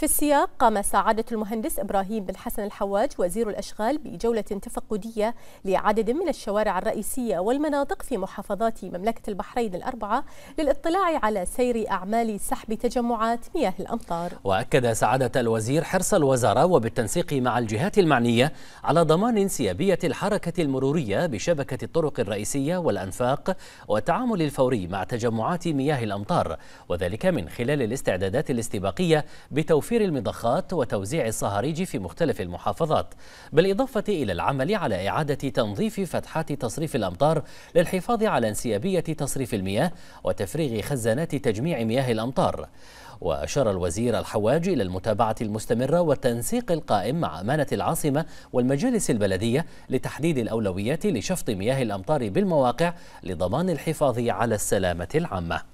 في السياق قام سعادة المهندس إبراهيم بن حسن الحواج وزير الأشغال بجولة تفقدية لعدد من الشوارع الرئيسية والمناطق في محافظات مملكة البحرين الأربعة للاطلاع على سير أعمال سحب تجمعات مياه الأمطار وأكد سعادة الوزير حرص الوزارة وبالتنسيق مع الجهات المعنية على ضمان انسيابية الحركة المرورية بشبكة الطرق الرئيسية والأنفاق والتعامل الفوري مع تجمعات مياه الأمطار وذلك من خلال الاستعدادات الاستباقية بتوفير توفير المضخات وتوزيع الصهاريج في مختلف المحافظات بالإضافة إلى العمل على إعادة تنظيف فتحات تصريف الأمطار للحفاظ على انسيابية تصريف المياه وتفريغ خزانات تجميع مياه الأمطار وأشار الوزير الحواج إلى المتابعة المستمرة والتنسيق القائم مع أمانة العاصمة والمجالس البلدية لتحديد الأولويات لشفط مياه الأمطار بالمواقع لضمان الحفاظ على السلامة العامة